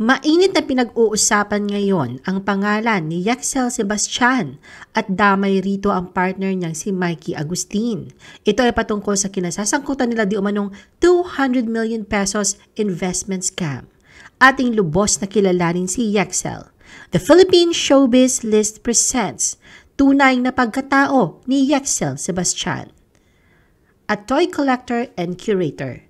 Mainit na pinag-uusapan ngayon ang pangalan ni Yaxel Sebastian at damay rito ang partner niyang si Mikey Agustin. Ito ay patungkol sa kinasasangkutan nila di umanong 200 million pesos investment scam. Ating lubos na kilalanin si Yaxel. The Philippine Showbiz List presents tunay na pagkatao ni Yaxel Sebastian. A toy collector and curator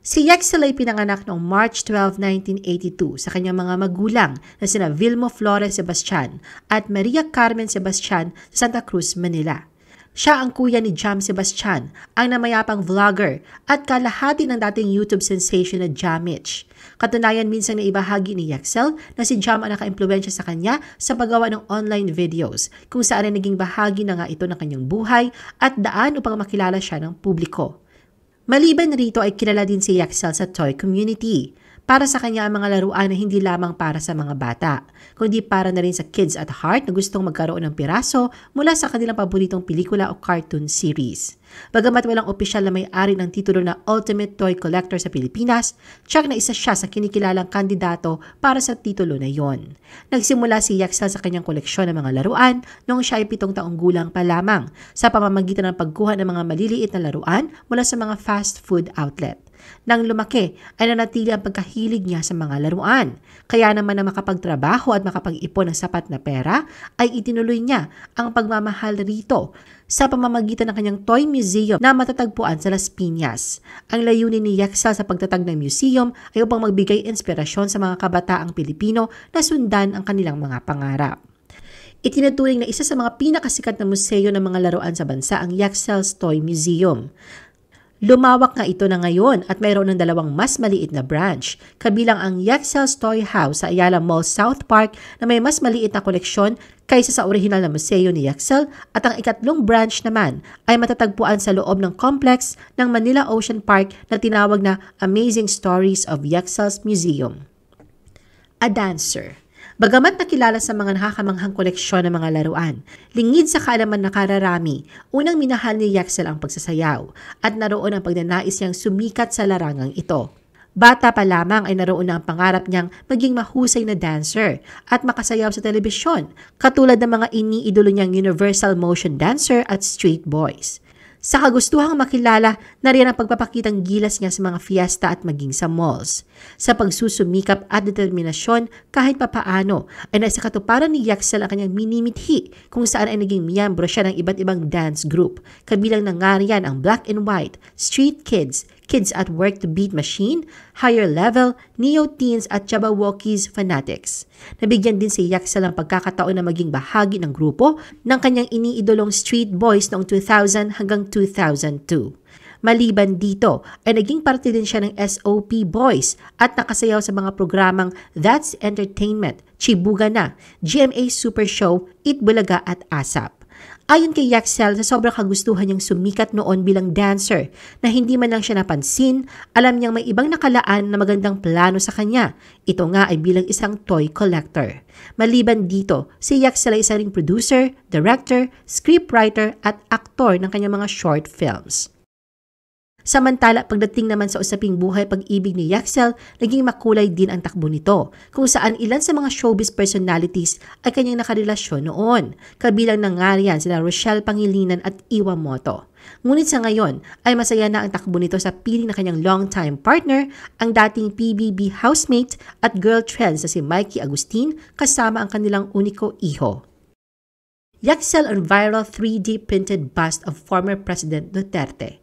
Si Yexel ay pinanganak noong March 12, 1982 sa kanyang mga magulang na sina Vilmo Flores Sebastian at Maria Carmen Sebastian sa Santa Cruz, Manila. Siya ang kuya ni Jam Sebastian, ang namayapang vlogger at kalahati ng dating YouTube sensation na Jamich. Katunayan minsan na ibahagi ni Yexel na si Jam ang naka nakaimpluensya sa kanya sa paggawa ng online videos kung saan ay naging bahagi na nga ito ng kanyang buhay at daan upang makilala siya ng publiko. Maliban rito ay kilala din si Yaxel sa toy community. Para sa kanya ang mga laruan na hindi lamang para sa mga bata, kundi para na rin sa kids at heart na gustong magkaroon ng piraso mula sa kanilang paboritong pelikula o cartoon series. Bagamat walang opisyal na may-ari ng titulo na Ultimate Toy Collector sa Pilipinas, Chuck na isa siya sa kinikilalang kandidato para sa titulo na yon. Nagsimula si Yaxel sa kanyang koleksyon ng mga laruan noong siya ay pitong taong gulang pa lamang sa pamamagitan ng pagkuha ng mga maliliit na laruan mula sa mga fast food outlet. Nang lumaki ay nanatili ang pagkahilig niya sa mga laruan. Kaya naman na makapagtrabaho at makapag-ipon ng sapat na pera ay itinuloy niya ang pagmamahal rito sa pamamagitan ng kanyang toy museum na matatagpuan sa Las Piñas. Ang layunin ni Yexel sa pagtatag ng museum ay upang magbigay inspirasyon sa mga kabataang Pilipino na sundan ang kanilang mga pangarap. Itinuturing na isa sa mga pinakasikat na museo ng mga laruan sa bansa ang Yaxel's Toy Museum. Lumawak nga ito na ngayon at mayroon ng dalawang mas maliit na branch, kabilang ang Yexel's Toy House sa Ayala Mall South Park na may mas maliit na koleksyon kaysa sa original na museo ni Yexel at ang ikatlong branch naman ay matatagpuan sa loob ng complex ng Manila Ocean Park na tinawag na Amazing Stories of Yexel's Museum. A dancer Bagamat nakilala sa mga nakakamanghang koleksyon ng mga laruan, lingid sa kalaman nakararami, unang minahal ni Yexel ang pagsasayaw at naroon ang pagnanais niyang sumikat sa larangang ito. Bata pa lamang ay naroon na ang pangarap niyang maging mahusay na dancer at makasayaw sa telebisyon, katulad ng mga iniidolo niyang universal motion dancer at street boys sa kagustuhang makilala na rin ang pagpapakitang gilas niya sa mga fiesta at maging sa malls. Sa pagsusumikap at determinasyon kahit papaano ay nasa katuparan ni Yaxel ang kanyang minimithi kung saan ay naging miyembro siya ng iba't ibang dance group, kabilang na nga ang Black and White, Street Kids, Kids at Work to Beat Machine, Higher Level, Neo-Teens at Jabberwockies Fanatics. Nabigyan din si Yaksa ng pagkakataon na maging bahagi ng grupo ng kanyang iniidolong street boys noong 2000 hanggang 2002. Maliban dito ay naging parte din siya ng SOP Boys at nakasayaw sa mga programang That's Entertainment, Chibuga na, GMA Super Show, It Bulaga at ASAP. Ayon kay Yaxel, sa sobrang kagustuhan niyang sumikat noon bilang dancer na hindi man lang siya napansin, alam niyang may ibang nakalaan na magandang plano sa kanya. Ito nga ay bilang isang toy collector. Maliban dito, si Yaxel ay isa ring producer, director, scriptwriter at aktor ng kanyang mga short films. Samantala, pagdating naman sa usaping buhay pag-ibig ni Yaxel, naging makulay din ang takbo nito, kung saan ilan sa mga showbiz personalities ay kanyang nakarelasyon noon, kabilang na nga riyan sila Rochelle Pangilinan at Iwa Moto. Ngunit sa ngayon ay masaya na ang takbo nito sa piling na kanyang long-time partner, ang dating PBB housemate at girl girlfriend sa si Mikey Agustin kasama ang kanilang uniko iho. Yaxel on viral 3D printed bust of former President Duterte.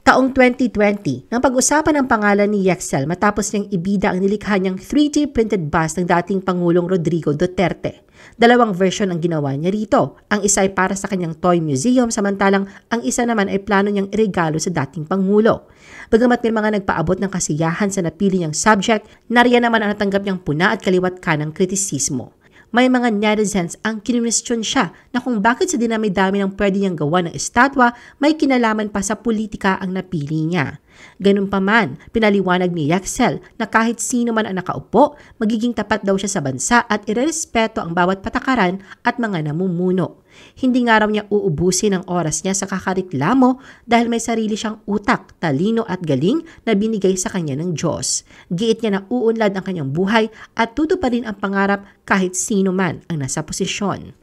Taong 2020, nang pag-usapan ang pangalan ni Yexel matapos niyang ibida ang nilikha niyang 3D printed bus ng dating Pangulong Rodrigo Duterte. Dalawang version ang ginawa niya rito. Ang isa ay para sa kanyang toy museum samantalang ang isa naman ay plano niyang iregalo sa dating Pangulo. Bagamat may mga nagpaabot ng kasiyahan sa napili niyang subject, nariyan naman ang natanggap niyang puna at kaliwat kanang kritisismo may mga netizens ang kinwestiyon siya na kung bakit sa dinami-dami ng pwede niyang gawa ng estatwa, may kinalaman pa sa politika ang napili niya. Ganun pa man, pinaliwanag ni Yaxel na kahit sino man ang nakaupo, magiging tapat daw siya sa bansa at irerespeto ang bawat patakaran at mga namumuno. Hindi nga raw niya uubusin ang oras niya sa kakariklamo dahil may sarili siyang utak, talino at galing na binigay sa kanya ng Diyos. Giit niya na uunlad ang kanyang buhay at pa rin ang pangarap kahit sino man ang nasa posisyon.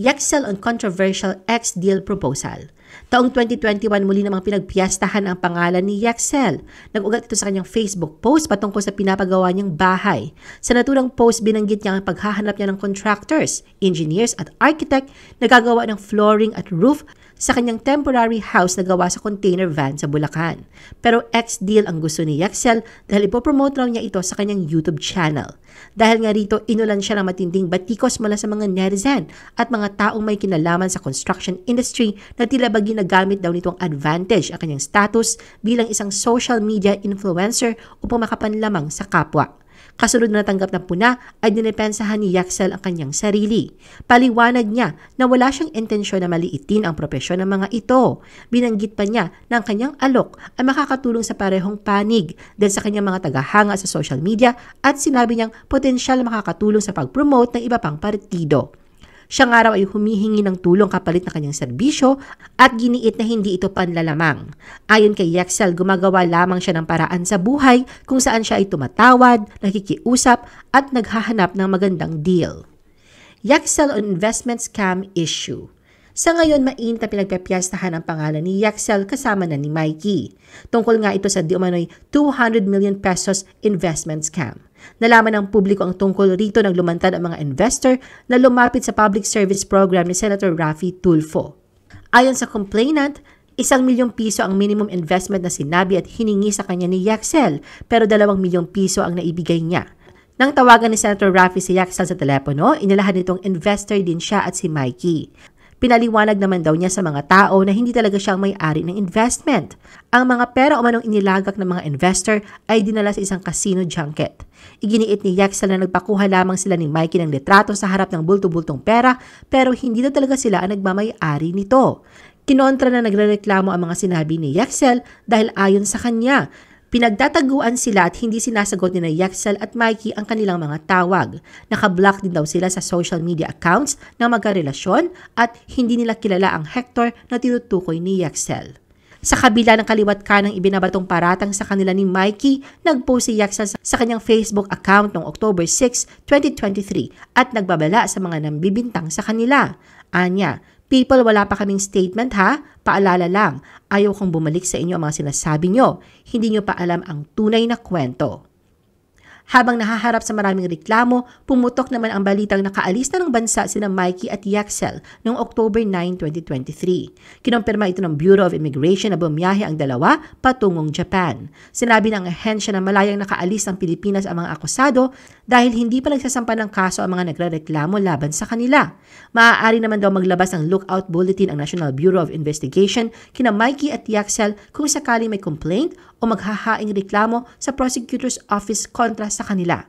Yaxel on controversial ex-deal proposal. Taong 2021 muli namang pinagpiyastahan ang pangalan ni Yaxel. Nag-ugat ito sa kanyang Facebook post patungkol sa pinapagawa niyang bahay. Sa naturang post, binanggit niya ang paghahanap niya ng contractors, engineers at architect na gagawa ng flooring at roof sa kanyang temporary house na gawa sa container van sa Bulacan. Pero ex-deal ang gusto ni Yexel dahil ipopromote raw niya ito sa kanyang YouTube channel. Dahil nga rito, inulan siya ng matinding batikos mula sa mga netizen at mga taong may kinalaman sa construction industry na tila ba ginagamit daw nitong advantage ang kanyang status bilang isang social media influencer upang makapanlamang sa kapwa. Kasunod na natanggap na puna ay dinipensahan ni Yaxel ang kanyang sarili. Paliwanag niya na wala siyang intensyon na maliitin ang propesyon ng mga ito. Binanggit pa niya na ang kanyang alok ay makakatulong sa parehong panig dahil sa kanyang mga tagahanga sa social media at sinabi niyang potensyal makakatulong sa pag-promote ng iba pang partido. Siya nga raw ay humihingi ng tulong kapalit na kanyang serbisyo at giniit na hindi ito panlalamang. Ayon kay Yexel, gumagawa lamang siya ng paraan sa buhay kung saan siya ay tumatawad, nakikiusap at naghahanap ng magandang deal. Yexel on Investment Scam Issue sa ngayon, maint na pinagpepiyastahan ang pangalan ni Yaxel kasama na ni Mikey. Tungkol nga ito sa di umano'y 200 million pesos investment scam. Nalaman ng publiko ang tungkol rito nang lumantad ang mga investor na lumapit sa public service program ni Senator Rafi Tulfo. Ayon sa complainant, Isang milyong piso ang minimum investment na sinabi at hiningi sa kanya ni Yaxel, pero dalawang milyong piso ang naibigay niya. Nang tawagan ni Senator Rafi si Yaxel sa telepono, inalahan nitong investor din siya at si Mikey. Pinaliwanag naman daw niya sa mga tao na hindi talaga siyang may-ari ng investment. Ang mga pera o manong inilagak ng mga investor ay dinala sa isang casino junket. Iginiit ni Yexel na nagpakuha lamang sila ni Mikey ng litrato sa harap ng bulto-bultong pera pero hindi na talaga sila ang nagmamay-ari nito. Kinontra na nagrereklamo ang mga sinabi ni Yexel dahil ayon sa kanya, Pinagtataguan sila at hindi sinasagot ni Yaxel at Mikey ang kanilang mga tawag. Nakablock din daw sila sa social media accounts ng magkarelasyon at hindi nila kilala ang Hector na tinutukoy ni Yaxel. Sa kabila ng kaliwat kanang ibinabatong paratang sa kanila ni Mikey, nagpost si Yaxel sa kanyang Facebook account noong October 6, 2023 at nagbabala sa mga nambibintang sa kanila. Anya, People, wala pa kaming statement ha. Paalala lang, ayaw kong bumalik sa inyo ang mga sinasabi nyo. Hindi nyo pa alam ang tunay na kwento. Habang nahaharap sa maraming reklamo, pumutok naman ang balitang nakaalis na ng bansa sina Mikey at Yaxel noong October 9, 2023. Kinumpirma ito ng Bureau of Immigration na bumiyahe ang dalawa patungong Japan. Sinabi ng ahensya na malayang nakaalis ng Pilipinas ang mga akusado dahil hindi pa nagsasampa ng kaso ang mga nagrereklamo laban sa kanila. Maaari naman daw maglabas ng lookout bulletin ang National Bureau of Investigation kina Mikey at Yaxel kung sakali may complaint o maghahaing reklamo sa prosecutor's office kontra sa kanila.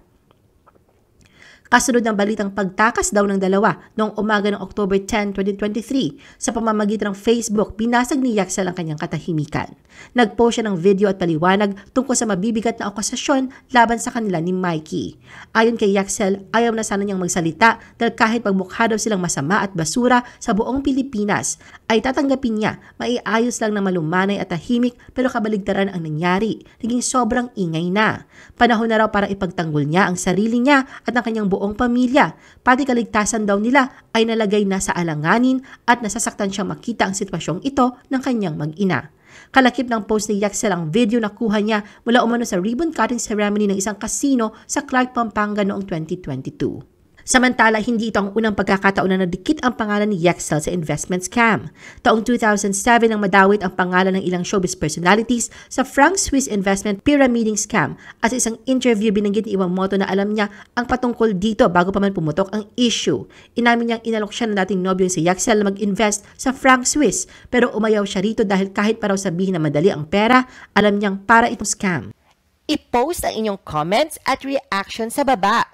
Kasunod ng balitang pagtakas daw ng dalawa noong umaga ng October 10, 2023 sa pamamagitan ng Facebook, binasag ni Yaxel ang kanyang katahimikan. Nagpost siya ng video at paliwanag tungkol sa mabibigat na okasasyon laban sa kanila ni Mikey. Ayon kay Yaxel, ayaw na sana niyang magsalita dahil kahit pagmukha daw silang masama at basura sa buong Pilipinas ay tatanggapin niya, maiayos lang na malumanay at tahimik pero kabaligtaran ang nangyari. Naging sobrang ingay na. Panahon na raw para ipagtanggol niya ang sarili niya at ang kanyang buong pamilya. Pati kaligtasan daw nila ay nalagay na sa alanganin at nasasaktan siyang makita ang sitwasyong ito ng kanyang mag-ina. Kalakip ng post ni Yaxel ang video na kuha niya mula umano sa ribbon cutting ceremony ng isang casino sa Clark, Pampanga noong 2022. Samantala, hindi ito ang unang pagkakataon na nadikit ang pangalan ni Yexel sa investment scam. Taong 2007 ang madawit ang pangalan ng ilang showbiz personalities sa Frank Swiss Investment Pyramiding Scam at sa isang interview binanggit ni Iwang Moto na alam niya ang patungkol dito bago pa man pumutok ang issue. Inamin niyang inalok siya ng dating nobyo si Yexel na mag-invest sa Frank Swiss pero umayaw siya rito dahil kahit paraw sabihin na madali ang pera, alam niyang para itong scam. I-post ang inyong comments at reaction sa baba.